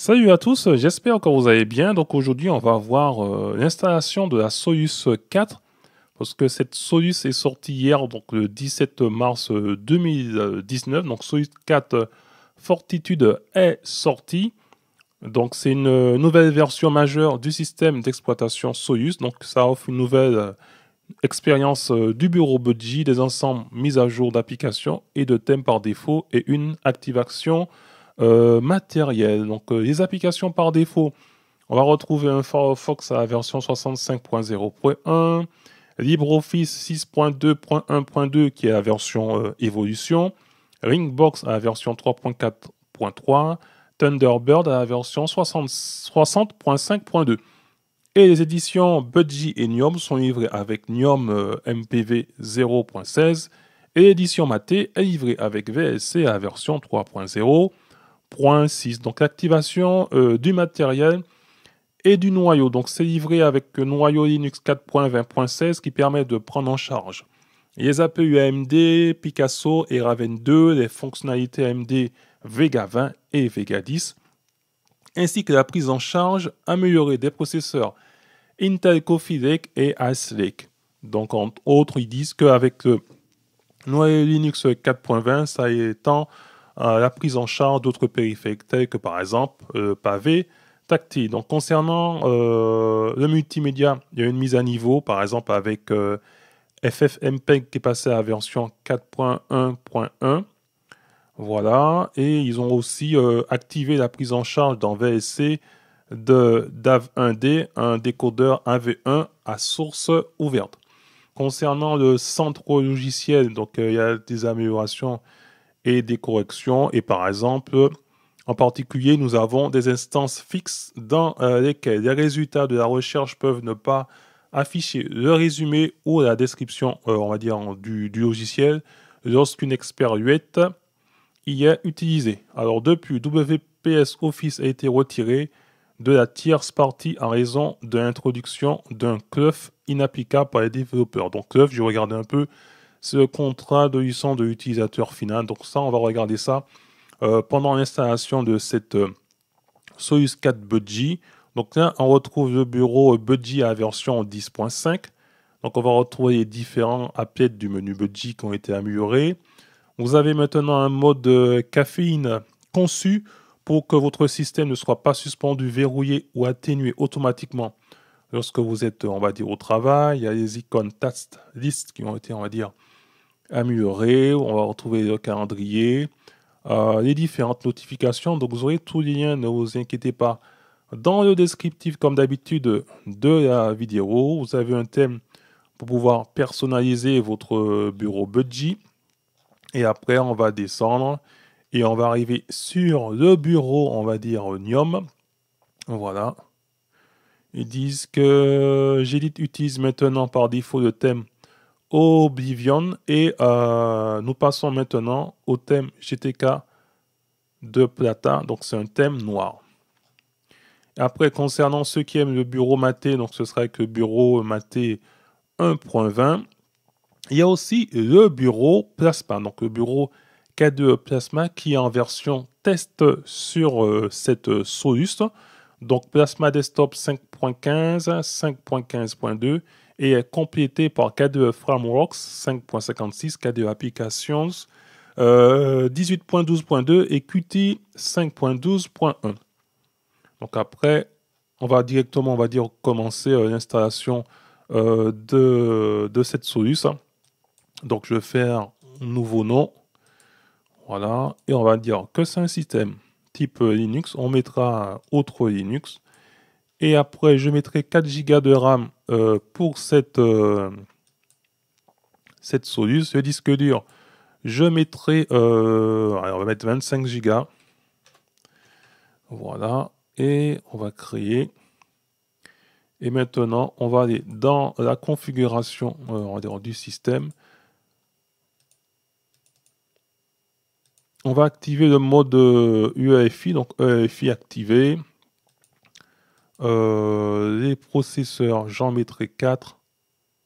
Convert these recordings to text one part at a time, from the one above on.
Salut à tous, j'espère que vous allez bien. Donc aujourd'hui, on va voir euh, l'installation de la Soyuz 4 parce que cette Soyuz est sortie hier, donc le 17 mars 2019. Euh, donc Soyuz 4 euh, Fortitude est sortie. Donc c'est une nouvelle version majeure du système d'exploitation Soyuz. Donc ça offre une nouvelle expérience du bureau budget, des ensembles mis à jour d'applications et de thèmes par défaut et une activation euh, matériel, donc euh, les applications par défaut, on va retrouver un Firefox à la version 65.0.1, LibreOffice 6.2.1.2 qui est la version euh, évolution, Ringbox à la version 3.4.3, Thunderbird à la version 60.5.2. Et les éditions Budgie et Niom sont livrées avec Niom MPV 0.16 et l'édition Maté est livrée avec VSC à la version 3.0. .6 Donc l'activation euh, du matériel et du noyau. Donc c'est livré avec le noyau Linux 4.20.16 qui permet de prendre en charge les APU AMD, Picasso et Raven 2, les fonctionnalités AMD Vega 20 et Vega 10, ainsi que la prise en charge améliorée des processeurs Intel Coffee Lake et Ice Lake. Donc entre autres, ils disent qu'avec le euh, noyau Linux 4.20, ça étant euh, la prise en charge d'autres périphériques tels que par exemple euh, pavé tactile. Donc concernant euh, le multimédia, il y a une mise à niveau par exemple avec FFmpeg qui est passé à la version 4.1.1. Voilà, et ils ont aussi activé la prise en charge dans VSC de DAV1D, un décodeur AV1 à source ouverte. Concernant le centre logiciel, donc il y a des améliorations et des corrections. Et par exemple, en particulier, nous avons des instances fixes dans euh, lesquelles les résultats de la recherche peuvent ne pas afficher le résumé ou la description, euh, on va dire, du, logiciel lorsqu'une expériette y est utilisée. Alors depuis, WPS Office a été retiré de la tierce partie en raison de l'introduction d'un cluff inapplicable par les développeurs. Donc cluff, je regardais un peu ce contrat de licence de l'utilisateur final. Donc ça, on va regarder ça euh, pendant l'installation de cette euh, Soyuz 4 Budgie. Donc là, on retrouve le bureau euh, Budgie à version 10.5. Donc on va retrouver les différents applets du menu Budgie qui ont été améliorés. Vous avez maintenant un mode caféine conçu pour que votre système ne soit pas suspendu, verrouillé ou atténué automatiquement lorsque vous êtes, on va dire, au travail. Il y a les icônes Task List qui ont été, on va dire, améliorer on va retrouver le calendrier, euh, les différentes notifications. Donc vous aurez tous les liens, ne vous inquiétez pas. Dans le descriptif, comme d'habitude, de la vidéo, vous avez un thème pour pouvoir personnaliser votre bureau budget. Et après, on va descendre et on va arriver sur le bureau, on va dire Nium. Voilà. Ils disent que Gélit utilise maintenant par défaut le thème Oblivion. Et euh, nous passons maintenant au thème GTK de Plata. Donc, c'est un thème noir. Après, concernant ceux qui aiment le bureau maté, donc ce sera que bureau maté 1.20. Il y a aussi le bureau plasma, donc le bureau K2 plasma qui est en version test sur euh, cette Solus. Donc Plasma Desktop 5.15, 5.15.2 et est complété par KDE e Frameworks 5.56, KDE e Applications 18.12.2 euh, et Qt 5.12.1. Donc après, on va directement, on va dire, commencer euh, l'installation euh, de, cette solution. Donc je vais faire nouveau nom. Voilà, et on va dire que c'est un système type Linux. On mettra autre Linux. Et après, je mettrai 4 Go de RAM euh, pour cette, euh, cette Ce disque dur, je mettrai. Euh, on va mettre 25 Go. Voilà. Et on va créer. Et maintenant, on va aller dans la configuration on va dire, du système. On va activer le mode UEFI, donc UEFI activé. Euh, les processeurs, j'en mettrai 4.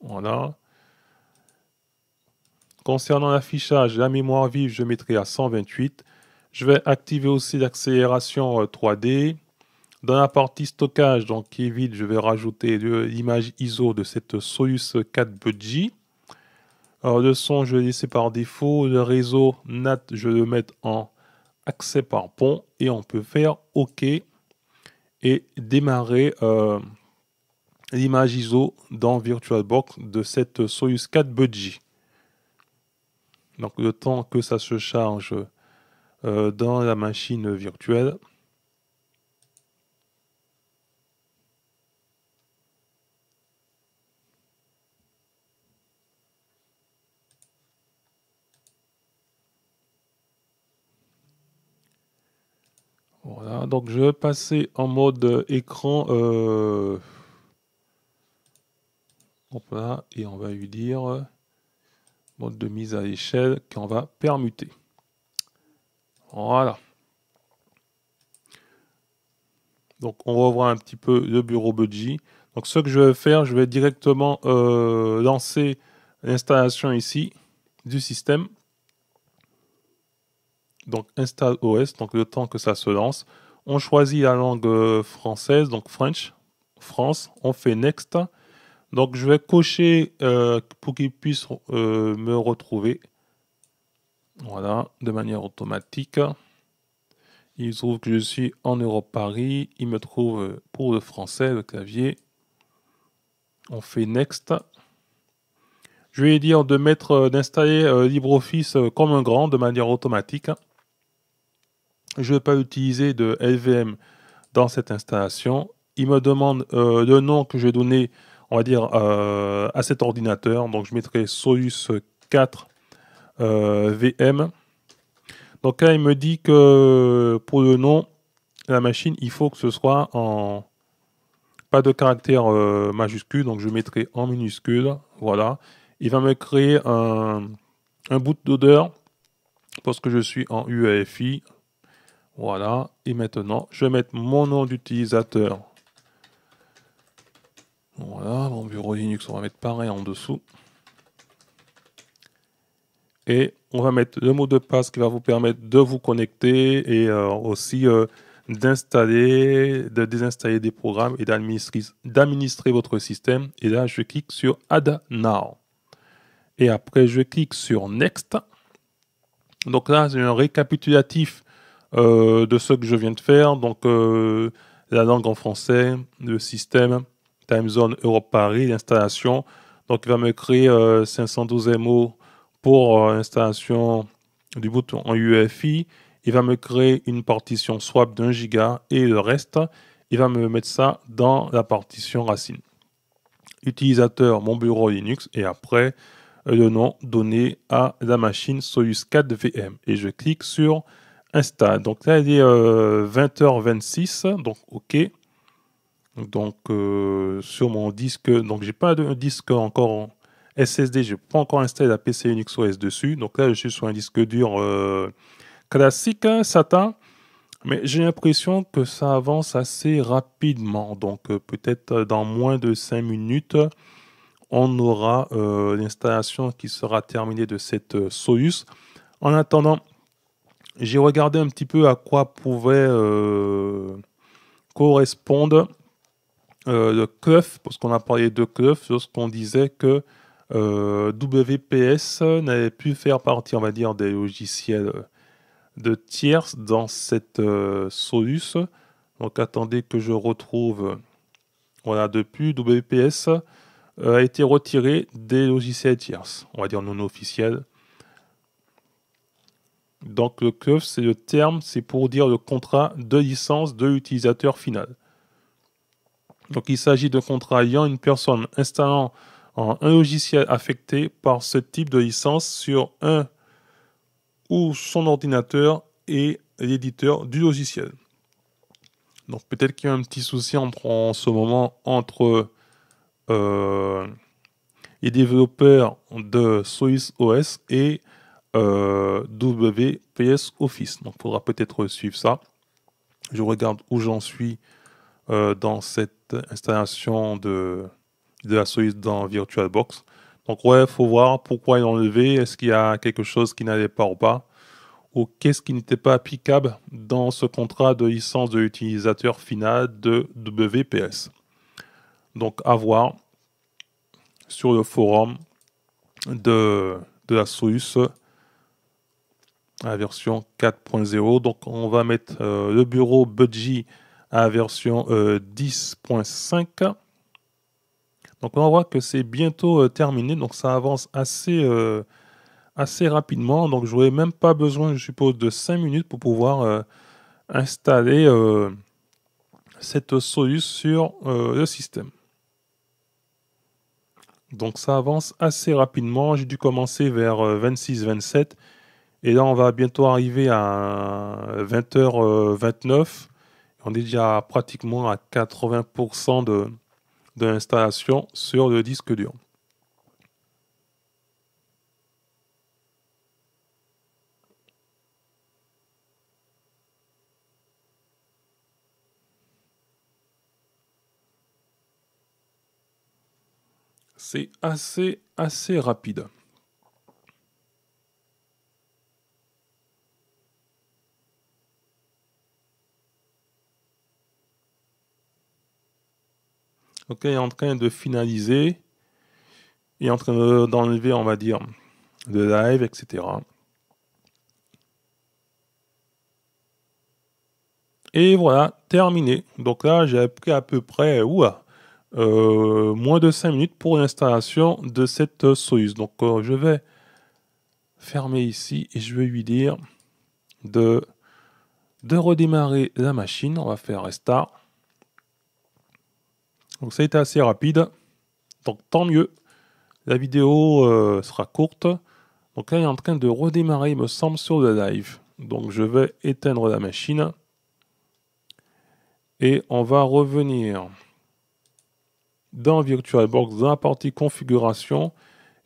Voilà. Concernant l'affichage, la mémoire vive, je mettrai à 128. Je vais activer aussi l'accélération 3D. Euh, Dans la partie stockage, donc qui est vide, je vais rajouter l'image ISO de cette Soyuz 4 Budgie. le son, je vais laisser par défaut. Le réseau NAT, je vais le mettre en accès par pont. Et on peut faire OK et démarrer euh, l'image ISO dans VirtualBox de cette Soyuz 4 Budgie. Donc le temps que ça se charge euh, dans la machine virtuelle, Voilà, donc je vais passer en mode écran. Euh, et on va lui dire euh, mode de mise à échelle qu'on va permuter. Voilà. Donc on voir un petit peu le bureau Budgie. Donc ce que je vais faire, je vais directement euh, lancer l'installation ici du système donc install OS, donc le temps que ça se lance. On choisit la langue euh, française, donc French, France. On fait Next. Donc je vais cocher euh, pour qu'il puisse euh, me retrouver. Voilà, de manière automatique. Il trouve que je suis en Europe Paris. Il me trouve pour le français, le clavier. On fait Next. Je vais dire de mettre, d'installer LibreOffice comme un grand de manière automatique. Je ne vais pas utiliser de LVM dans cette installation. Il me demande euh, le nom que je vais donner, on va dire, euh, à cet ordinateur. Donc je mettrai Soyuz 4 euh, VM. Donc là, il me dit que pour le nom, la machine, il faut que ce soit en pas de caractère majuscule, donc je mettrai en minuscule. Voilà. Il va me créer un, un boot d'odeur parce que je suis en UEFI, voilà. Et maintenant, je vais mettre mon nom d'utilisateur. Voilà, mon bureau Linux, on va mettre pareil en dessous. Et on va mettre le mot de passe qui va vous permettre de vous connecter et euh, aussi euh, d'installer, de désinstaller des programmes et d'administrer votre système. Et là, je clique sur Add Now. Et après, je clique sur Next. Donc là, c'est un récapitulatif euh, de ce que je viens de faire. Donc, euh, la langue en français, le système, Time Zone Europe Paris, l'installation. Donc, il va me créer 512 euh, MO pour l'installation du bouton en UEFI. Il va me créer une partition swap d'un giga et le reste, il va me mettre ça dans la partition racine. Utilisateur, mon bureau Linux et après le nom donné à la machine Soyuz 4 VM. Et je clique sur Insta. Donc là, il est 20h26. Euh, donc, OK. Donc, euh, sur mon disque, donc j'ai pas de disque encore SSD, j'ai pas encore installé la PC Unix OS dessus. Donc là, je suis sur un disque dur euh, classique hein, SATA. Mais j'ai l'impression que ça avance assez rapidement. Donc peut-être dans moins de 5 minutes, on aura l'installation qui sera terminée de cette Soyuz. En attendant, j'ai regardé un petit peu à quoi pouvait euh, correspondre euh, le cuf parce qu'on a parlé de CLEF lorsqu'on disait que euh, WPS n'avait pu faire partie, on va dire, des logiciels de tiers dans cette soluce. Donc attendez que je retrouve. Voilà, depuis, WPS a été retiré des logiciels tierces, on va dire non officiels donc le CUF, c'est le terme, c'est pour dire le contrat de licence de l'utilisateur final. Donc il s'agit de contrat ayant une personne installant un logiciel affecté par ce type de licence sur un ou son ordinateur et l'éditeur du logiciel. Donc peut-être qu'il y a un petit souci en, ce moment entre euh, les développeurs de Solis OS et WPS Office. Donc, faudra peut-être suivre ça. Je regarde où j'en suis euh, dans cette installation de, la Suisse dans VirtualBox. Donc, ouais, il faut voir pourquoi il est Est-ce qu'il y a quelque chose qui n'allait pas ou pas Ou qu'est-ce qui n'était pas applicable dans ce contrat de licence de l'utilisateur final de WPS Donc, à voir sur le forum de, la sous à version 4.0. Donc on va mettre euh, le bureau Budgie à version 10.5. Euh, donc on voit que c'est bientôt euh, terminé, donc ça avance assez, assez rapidement. Donc je n'aurais même pas besoin, je suppose, de 5 minutes pour pouvoir installer cette Soyuz sur le système. Donc ça avance assez rapidement, j'ai dû commencer vers 26-27 et là, on va bientôt arriver à 20h29. Euh, on est déjà pratiquement à 80% de, de l'installation sur le disque dur. C'est assez, assez rapide. donc est en train de finaliser et en train d'enlever, on va dire, le live, etc. Et voilà, terminé. Donc là, j'ai pris à peu près euh, moins de 5 minutes pour l'installation de cette Soyuz. Donc euh, je vais fermer ici et je vais lui dire de, de redémarrer la machine. On va faire Restart. Donc ça a été assez rapide. Donc tant mieux. La vidéo euh, sera courte. Donc là, il est en train de redémarrer, il me semble, sur le live. Donc je vais éteindre la machine. Et on va revenir dans VirtualBox, dans la partie configuration.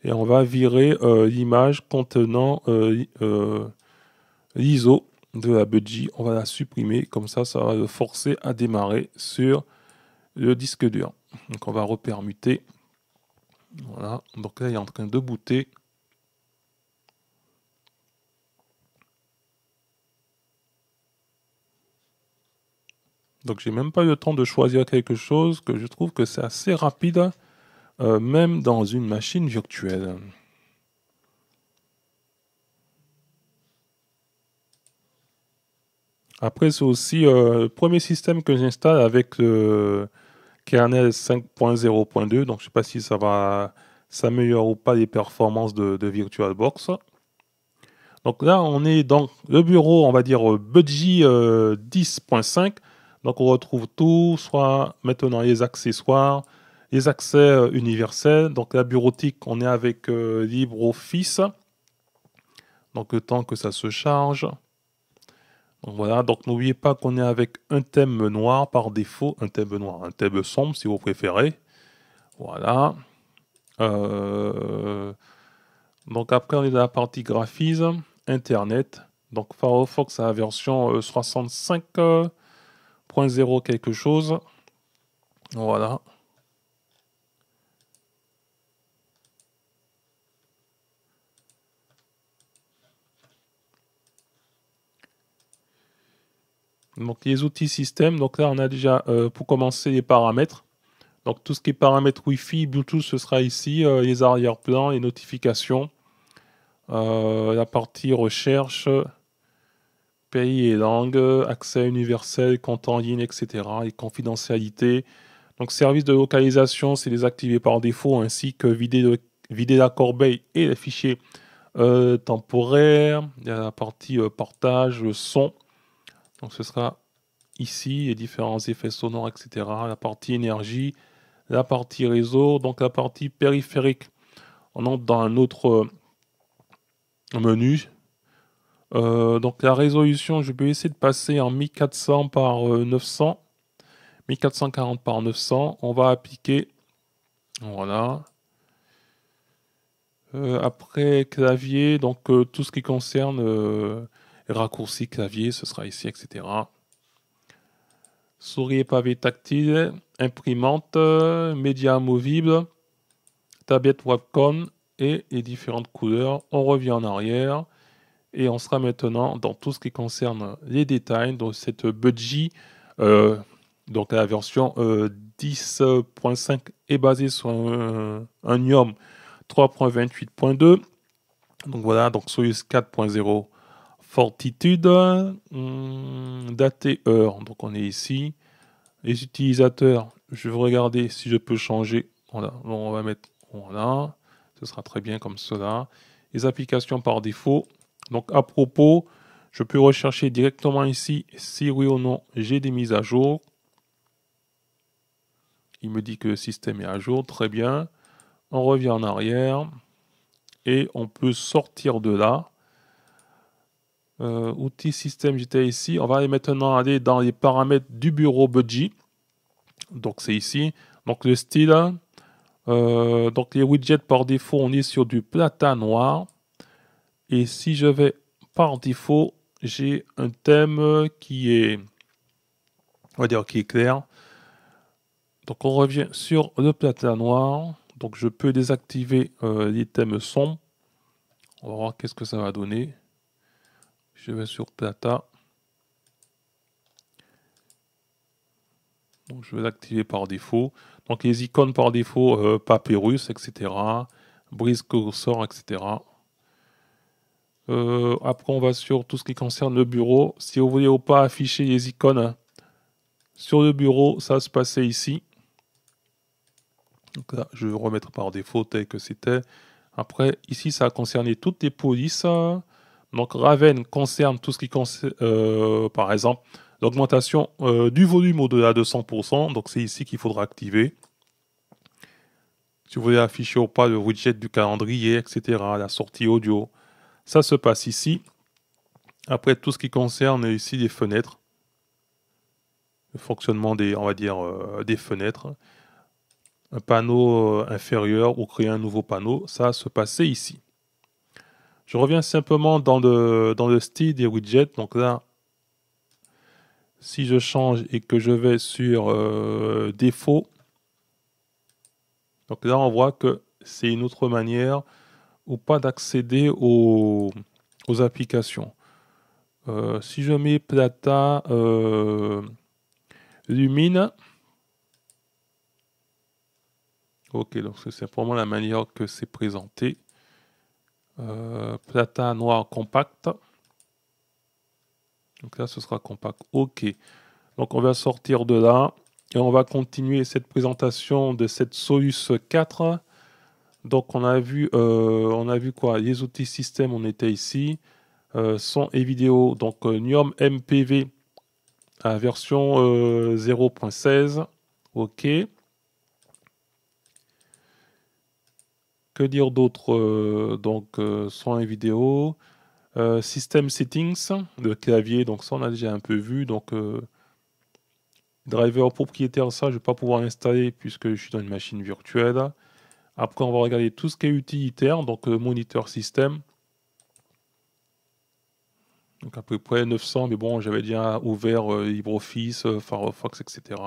Et on va virer euh, l'image contenant euh, l'ISO de la budgie. On va la supprimer. Comme ça, ça va le forcer à démarrer sur le disque dur. Donc on va repermuter. Voilà, donc là il est en train de booter. Donc j'ai même pas eu le temps de choisir quelque chose que je trouve que c'est assez rapide, euh, même dans une machine virtuelle. Après, c'est aussi euh, le premier système que j'installe avec le... Kernel 5.0.2, donc je ne sais pas si ça va s'améliorer ou pas les performances de, VirtualBox. Donc là, on est dans le bureau, on va dire euh, Budgie 10.5. Euh, donc on retrouve tout, soit maintenant les accessoires, les accès euh, universels. Donc la bureautique, on est avec LibreOffice. Donc le temps que ça se charge voilà, donc n'oubliez pas qu'on est avec un thème noir par défaut, un thème noir, un thème sombre si vous préférez. Voilà. Euh, donc après on est dans la partie graphisme, internet. Donc Firefox a la version 65.0 euh, euh, quelque chose. Voilà. Donc les outils système, donc là on a déjà euh, pour commencer les paramètres. Donc tout ce qui est paramètres Wi-Fi, Bluetooth, ce sera ici, euh, les arrière-plans, les notifications, euh, la partie recherche, pays et langue, accès universel, compte en ligne, etc. et confidentialité. Donc service de localisation, c'est désactivé par défaut, ainsi que vider, vider la corbeille et les fichiers temporaires, Il y a la partie partage, son. Donc ce sera ici, les différents effets sonores, etc. La partie énergie, la partie réseau, donc la partie périphérique. On entre dans un autre euh, menu. Euh, donc la résolution, je vais essayer de passer en 1400 par 900. Euh, 1440 par 900. On va appliquer. Voilà. après clavier, donc tout ce qui concerne raccourci clavier, ce sera ici, etc. Souris et pavé tactile, imprimante, média médias tablette Wacom et les différentes couleurs. On revient en arrière et on sera maintenant dans tout ce qui concerne les détails. Donc cette budgie, euh, donc la version 10.5 euh, est basée sur un, un 3.28.2. Donc voilà, donc Soyuz 4.0 Fortitude, hmm, date et heure. Donc on est ici. Les utilisateurs, je vais regarder si je peux changer. Voilà, on va mettre voilà. Ce sera très bien comme cela. Les applications par défaut. Donc à propos, je peux rechercher directement ici si oui ou non j'ai des mises à jour. Il me dit que le système est à jour. Très bien. On revient en arrière. Et on peut sortir de là. Euh, outils système, j'étais ici. On va aller maintenant aller dans les paramètres du bureau Budgie. Donc c'est ici. Donc le style. Euh, donc les widgets par défaut, on est sur du plateau noir. Et si je vais par défaut, j'ai un thème qui est, on va dire, qui est clair. Donc on revient sur le plateau noir. Donc je peux désactiver euh, les thèmes sombres. On va voir qu'est-ce que ça va donner. Je vais sur Data. je vais l'activer par défaut. Donc les icônes par défaut, euh, Papyrus, etc. Brise cursor, etc. Euh, après, on va sur tout ce qui concerne le bureau. Si vous voulez ou pas afficher les icônes sur le bureau, ça se passait ici. Donc là, je vais remettre par défaut tel que c'était. Après, ici, ça concerné toutes les polices. Donc Raven concerne tout ce qui concerne, euh, par exemple, l'augmentation euh, du volume au-delà de 100%. Donc c'est ici qu'il faudra activer. Si vous voulez afficher ou pas le widget du calendrier, etc., la sortie audio, ça se passe ici. Après tout ce qui concerne ici les fenêtres, le fonctionnement des, on va dire, euh, des fenêtres, un panneau inférieur ou créer un nouveau panneau, ça se passait ici. Je reviens simplement dans le, dans le style des widgets. Donc là, si je change et que je vais sur euh, défaut, donc là on voit que c'est une autre manière ou pas d'accéder aux, applications. Euh, si je mets Plata euh, Lumine, ok, donc c'est simplement la manière que c'est présenté. Euh, plata noir compact. Donc là, ce sera compact. OK. Donc on va sortir de là et on va continuer cette présentation de cette Soyuz 4. Donc on a vu, euh, on a vu quoi Les outils système, on était ici. Euh, son et vidéo, donc euh, Nium MPV à version 0.16. OK. Que dire d'autre euh, Donc, euh, soins et vidéo. Euh, system settings, de clavier, donc ça on a déjà un peu vu. Donc, driver propriétaire, ça je ne vais pas pouvoir installer puisque je suis dans une machine virtuelle. Après, on va regarder tout ce qui est utilitaire, donc moniteur système. Donc à peu près 900, mais bon, j'avais déjà ouvert LibreOffice, Firefox, etc.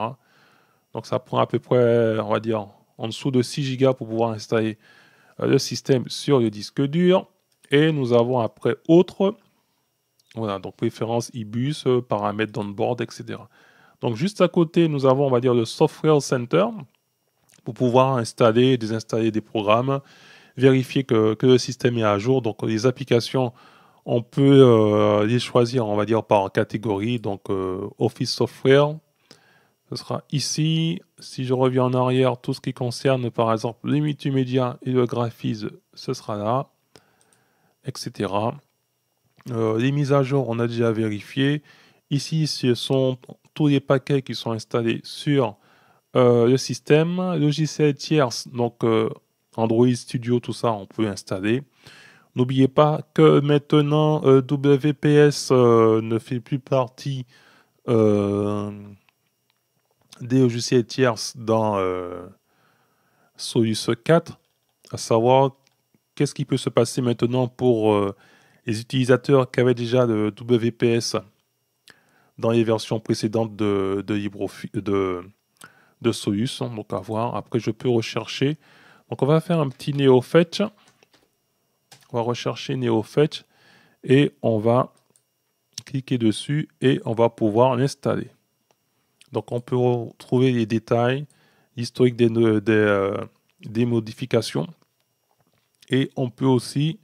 Donc ça prend à peu près, on va dire, en dessous de 6 Go pour pouvoir installer le système sur le disque dur. Et nous avons après autres, voilà, donc préférence IBUS, euh, paramètres d'onboard, etc. Donc juste à côté, nous avons, on va dire, le Software Center pour pouvoir installer, désinstaller des programmes, vérifier que, le système est à jour. Donc les applications, on peut euh, les choisir, on va dire, par catégorie, donc euh, Office Software, ce sera ici. Si je reviens en arrière, tout ce qui concerne par exemple les multimédias et le graphisme, ce sera là, etc. Euh, les mises à jour, on a déjà vérifié. Ici, ce sont tous les paquets qui sont installés sur euh, le système. Logiciel tierce, donc euh, Android Studio, tout ça, on peut installer. N'oubliez pas que maintenant, WPS ne fait plus partie des logiciels tiers dans euh, Soyuz 4, à savoir qu'est-ce qui peut se passer maintenant pour euh, les utilisateurs qui avaient déjà de WPS dans les versions précédentes de, de, de Soyuz. Donc à voir. Après, je peux rechercher. Donc on va faire un petit NeoFetch. On va rechercher NeoFetch et on va cliquer dessus et on va pouvoir l'installer. Donc on peut retrouver les détails historiques des, euh, des, modifications et on peut aussi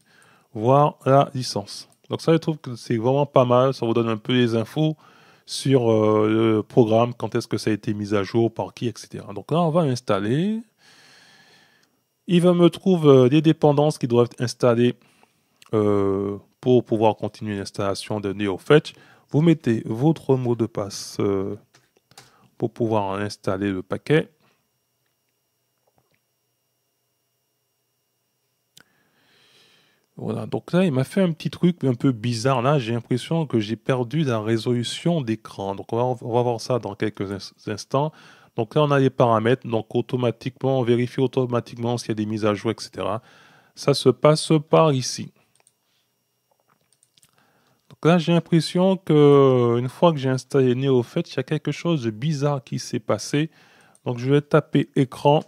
voir la licence. Donc ça, je trouve que c'est vraiment pas mal. Ça vous donne un peu les infos sur euh, le programme, quand est-ce que ça a été mis à jour, par qui, etc. Donc là, on va installer. Il va me trouver les euh, des dépendances qui doivent être installées pour pouvoir continuer l'installation de NeoFetch. Vous mettez votre mot de passe pour pouvoir installer le paquet. Voilà, donc là, il m'a fait un petit truc un peu bizarre. Là, j'ai l'impression que j'ai perdu la résolution d'écran. Donc, on va, on va, voir ça dans quelques instants. Donc là, on a les paramètres. Donc, automatiquement, on vérifie automatiquement s'il y a des mises à jour, etc. Ça se passe par ici là, j'ai l'impression que une fois que j'ai installé NeoFet, il y a quelque chose de bizarre qui s'est passé. Donc je vais taper écran.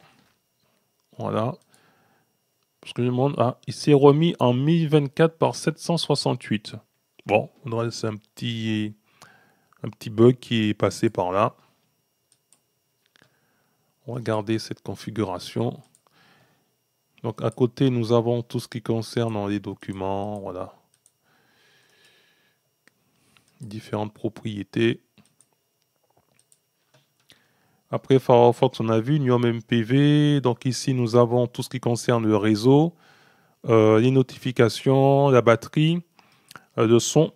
Voilà. ah, il s'est remis en 1024 par 768. Bon, c'est un petit, un petit bug qui est passé par là. On va garder cette configuration. Donc à côté, nous avons tout ce qui concerne les documents, voilà, différentes propriétés. Après Firefox, on a vu Gnome MPV. Donc ici, nous avons tout ce qui concerne le réseau, euh, les notifications, la batterie, euh, le son.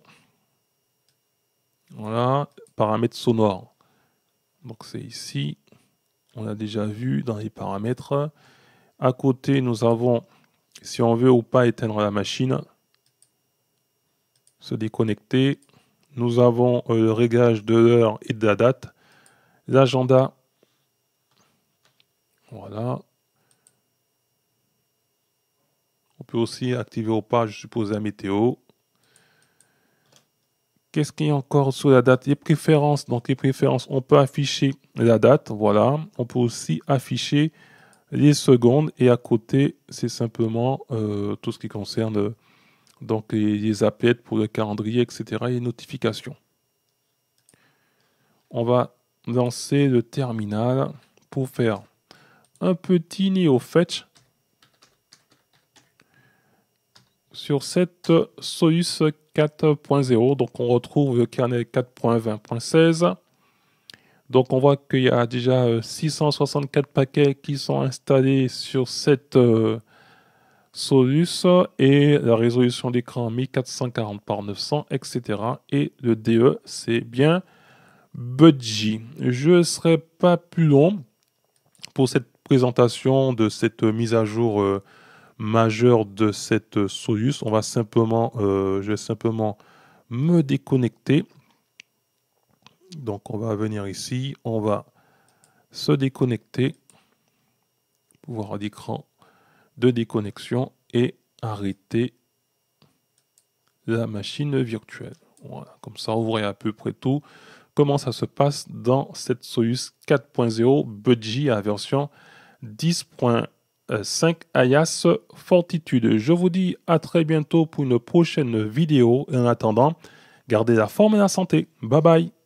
Voilà, paramètres sonores. Donc c'est ici, on a déjà vu dans les paramètres. À côté, nous avons si on veut ou pas éteindre la machine, se déconnecter, nous avons euh, le réglage de l'heure et de la date, l'agenda, voilà. On peut aussi activer au pas, je suppose, la météo. Qu'est-ce qu'il y a encore sous la date Les préférences. Donc, les préférences, on peut afficher la date, voilà. On peut aussi afficher les secondes et à côté, c'est simplement euh, tout ce qui concerne donc les, appels pour le calendrier, etc. et les notifications. On va lancer le terminal pour faire un petit NeoFetch sur cette Solus 4.0. Donc on retrouve le kernel 4.20.16. Donc on voit qu'il y a déjà 664 euh, paquets qui sont installés sur cette euh, Solus et la résolution d'écran 1440 par 900, etc. Et le DE, c'est bien Budgie. Je ne serai pas plus long pour cette présentation de cette mise à jour euh, majeure de cette Solus. On va simplement, euh, je vais simplement me déconnecter. Donc on va venir ici, on va se déconnecter. Pouvoir d'écran de déconnexion et arrêter la machine virtuelle. comme ça, on voit à peu près tout comment ça se passe dans cette Soyuz 4.0 Budgie à version 10.5 Alias Fortitude. Je vous dis à très bientôt pour une prochaine vidéo. En attendant, gardez la forme et la santé. Bye bye